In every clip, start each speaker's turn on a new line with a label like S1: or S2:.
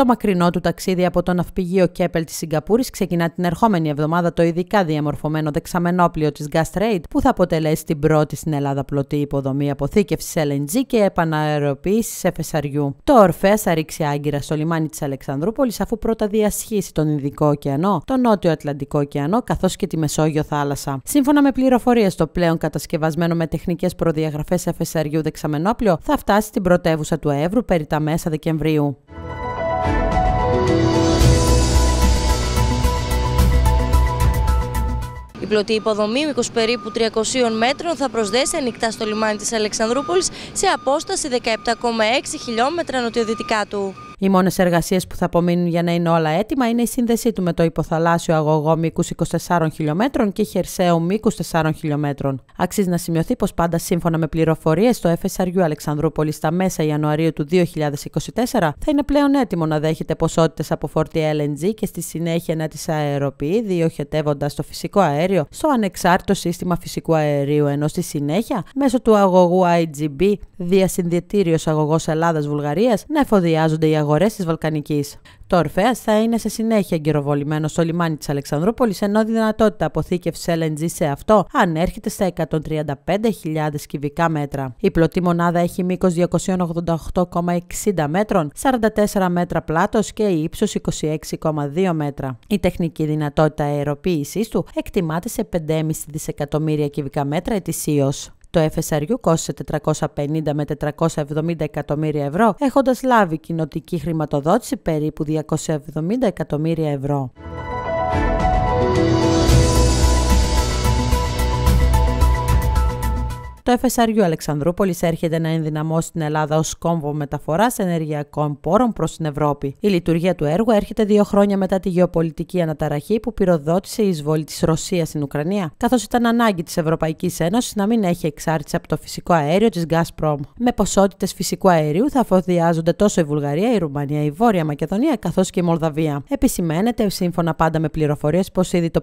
S1: Το μακρινό του ταξίδι από το ναυπηγείο Κέπελ της Σιγκαπούρης ξεκινά την ερχόμενη εβδομάδα το ειδικά διαμορφωμένο δεξαμενόπλιο της Gas Trade, που θα αποτελέσει την πρώτη στην Ελλάδα πλωτή υποδομή αποθήκευσης LNG και επαναεροποίησης εφεσαριού. Το Ορφέ θα ρίξει άγκυρα στο λιμάνι της Αλεξανδρούπολης αφού πρώτα διασχίσει τον Ινδικό ωκεανό, τον Νότιο Ατλαντικό ωκεανό καθώς και τη Μεσόγειο θάλασσα. Σύμφωνα με πληροφορίες, το πλέον κατασκευασμένο με τεχνικές προδιαγραφές εφεσαριού δεξαμενόπλιο θα φτάσει στην πρωτεύουσα του Εύρου περί τα μέσα Δεκεμβρίου.
S2: Η πλωτή υποδομή, μήκο περίπου 300 μέτρων, θα προσδέσει ανοιχτά στο λιμάνι της Αλεξανδρούπολης σε απόσταση 17,6 χιλιόμετρα νοτιοδυτικά του.
S1: Οι μόνες εργασίες που θα απομείνουν για να είναι όλα έτοιμα είναι η σύνδεσή του με το υποθαλάσσιο αγωγό μήκους 24 χιλιόμετρων και χερσαίου μήκου 4 χιλιόμετρων. Αξίζει να σημειωθεί πως πάντα σύμφωνα με πληροφορίες το FSRU Αλεξανδρούπολης στα μέσα Ιανουαρίου του 2024 θα είναι πλέον έτοιμο να δέχεται ποσότητες από φόρτια LNG και στη συνέχεια να τις αεροποιεί διοχετεύοντας το φυσικό αέριο στο ανεξάρτητο σύστημα φυσικού αερίου, ενώ στη συνέχεια μέσω του αγωγού IGB, διασυνδετήριος αγωγός Ελλάδα-Βουλγαρία, να εφοδιάζονται οι αγωγοί αγορές της Βαλκανικής. Το Ορφαία θα είναι σε συνέχεια εγκυροβολημένος στο λιμάνι της Αλεξανδρούπολης, ενώ η δυνατότητα αποθήκευσης LNG σε αυτό ανέρχεται στα 135.000 κυβικά μέτρα. Η πλωτή μονάδα έχει μήκος 288,60 μέτρων, 44 μέτρα πλάτος και ύψο 26,2 μέτρα. Η τεχνική δυνατότητα αεροποίησής του εκτιμάται σε 5,5 δισεκατομμύρια κυβικά μέτρα ετησίως. Το FSRU κόστησε 450 με 470 εκατομμύρια ευρώ, έχοντας λάβει κοινοτική χρηματοδότηση περίπου 270 εκατομμύρια ευρώ. Το FSRU Αλεξανδρούπολης έρχεται να ενδυναμώσει την Ελλάδα ως κόμβο μεταφοράς ενεργειακών πόρων προς την Ευρώπη. Η λειτουργία του έργου έρχεται δύο χρόνια μετά τη γεωπολιτική αναταραχή που πυροδότησε η εισβολή της Ρωσίας στην Ουκρανία, καθώς ήταν ανάγκη της Ευρωπαϊκής Ένωσης να μην έχει εξάρτηση από το φυσικό αέριο της Gazprom. Με ποσότητες φυσικού αερίου θα αφοδιάζονται τόσο η Βουλγαρία, η Ρουμανία, η Βόρεια Μακεδονία καθώς και η Μολδαβία. Επισημαίνεται, σύμφωνα πάντα με πληροφορίες, πως ήδη το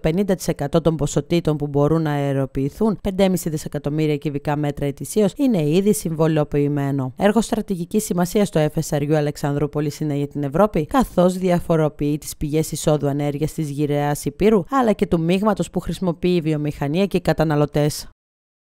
S1: 50% των ποσοτήτων που μπορούν να αεροποιηθούν, 5,5 δισεκατομμύρια κυβικά μέτρα ετησίως είναι ήδη συμβολοποιημένο. Έργο στρατηγικής σημασίας το FSRU Αλεξανδρούπολης είναι για την Ευρώπη, καθώς διαφοροποιεί τις πηγές εισόδου ενέργειας της γυραιά Υπήρου αλλά και του μείγματος που χρησιμοποιεί η βιομηχανία και οι καταναλωτές.